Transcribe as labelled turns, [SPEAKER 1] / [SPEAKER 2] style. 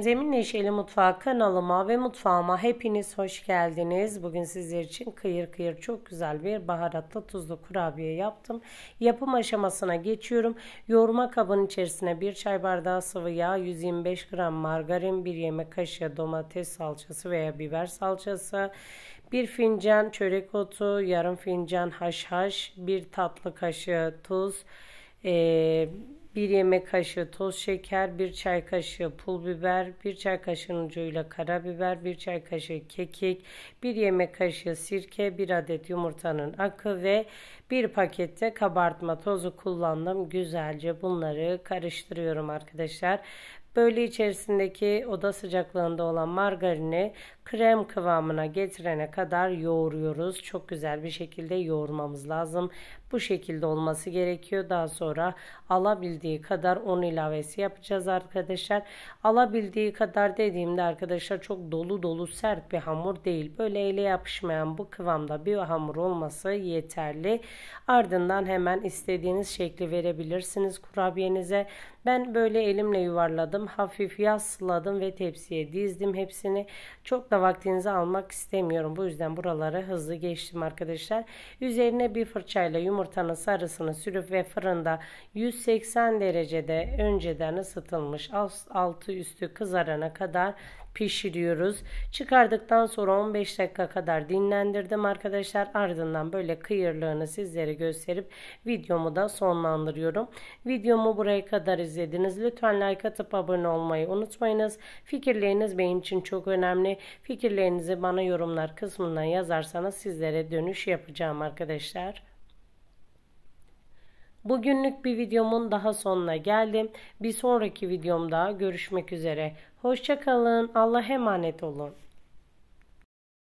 [SPEAKER 1] Zemin Neşeli Mutfağı kanalıma ve mutfağıma hepiniz hoş geldiniz. Bugün sizler için kıyır kıyır çok güzel bir baharatlı tuzlu kurabiye yaptım. Yapım aşamasına geçiyorum. Yoğurma kabının içerisine 1 çay bardağı sıvı yağ, 125 gram margarin, 1 yemek kaşığı domates salçası veya biber salçası, 1 fincan çörek otu, yarım fincan haşhaş, 1 tatlı kaşığı tuz, ee, 1 yemek kaşığı toz şeker, 1 çay kaşığı pul biber, 1 çay kaşığının ucuyla karabiber, 1 çay kaşığı kekik, 1 yemek kaşığı sirke, 1 adet yumurtanın akı ve 1 pakette kabartma tozu kullandım. Güzelce bunları karıştırıyorum arkadaşlar Böyle içerisindeki oda sıcaklığında olan margarini krem kıvamına getirene kadar yoğuruyoruz. Çok güzel bir şekilde yoğurmamız lazım. Bu şekilde olması gerekiyor. Daha sonra alabildiği kadar un ilavesi yapacağız arkadaşlar. Alabildiği kadar dediğimde arkadaşlar çok dolu dolu sert bir hamur değil. Böyle ele yapışmayan bu kıvamda bir hamur olması yeterli. Ardından hemen istediğiniz şekli verebilirsiniz kurabiyenize. Ben böyle elimle yuvarladım aldım. Hafif yasladım ve tepsiye dizdim hepsini. Çok da vaktinizi almak istemiyorum. Bu yüzden buraları hızlı geçtim arkadaşlar. Üzerine bir fırçayla yumurtanın sarısını sürüp ve fırında 180 derecede önceden ısıtılmış altı üstü kızarana kadar pişiriyoruz. Çıkardıktan sonra 15 dakika kadar dinlendirdim arkadaşlar. Ardından böyle kıyırlığını sizlere gösterip videomu da sonlandırıyorum. Videomu buraya kadar izlediniz. Lütfen like atıp abone abone olmayı unutmayınız. Fikirleriniz benim için çok önemli. Fikirlerinizi bana yorumlar kısmından yazarsanız sizlere dönüş yapacağım arkadaşlar. Bugünlük bir videomun daha sonuna geldim. Bir sonraki videomda görüşmek üzere. Hoşçakalın. Allah'a emanet olun.